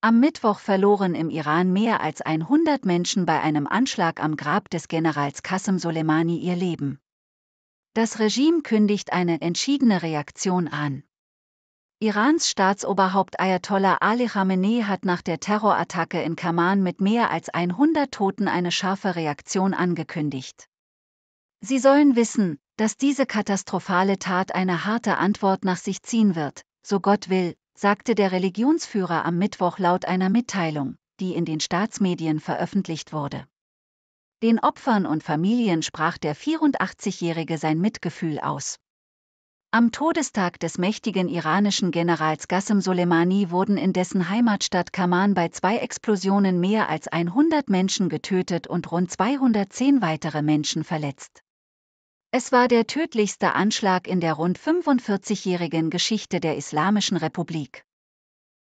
Am Mittwoch verloren im Iran mehr als 100 Menschen bei einem Anschlag am Grab des Generals Qasem Soleimani ihr Leben. Das Regime kündigt eine entschiedene Reaktion an. Irans Staatsoberhaupt Ayatollah Ali Khamenei hat nach der Terrorattacke in Kaman mit mehr als 100 Toten eine scharfe Reaktion angekündigt. Sie sollen wissen, dass diese katastrophale Tat eine harte Antwort nach sich ziehen wird, so Gott will, sagte der Religionsführer am Mittwoch laut einer Mitteilung, die in den Staatsmedien veröffentlicht wurde. Den Opfern und Familien sprach der 84-Jährige sein Mitgefühl aus. Am Todestag des mächtigen iranischen Generals Qasem Soleimani wurden in dessen Heimatstadt Kaman bei zwei Explosionen mehr als 100 Menschen getötet und rund 210 weitere Menschen verletzt. Es war der tödlichste Anschlag in der rund 45-jährigen Geschichte der Islamischen Republik.